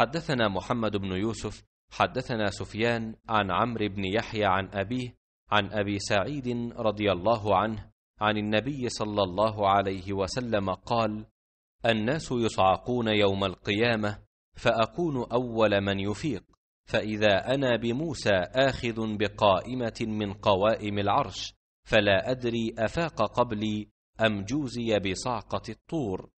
حدثنا محمد بن يوسف حدثنا سفيان عن عمرو بن يحيى عن أبيه عن أبي سعيد رضي الله عنه عن النبي صلى الله عليه وسلم قال الناس يصعقون يوم القيامة فأكون أول من يفيق فإذا أنا بموسى آخذ بقائمة من قوائم العرش فلا أدري أفاق قبلي أم جوزي بصعقة الطور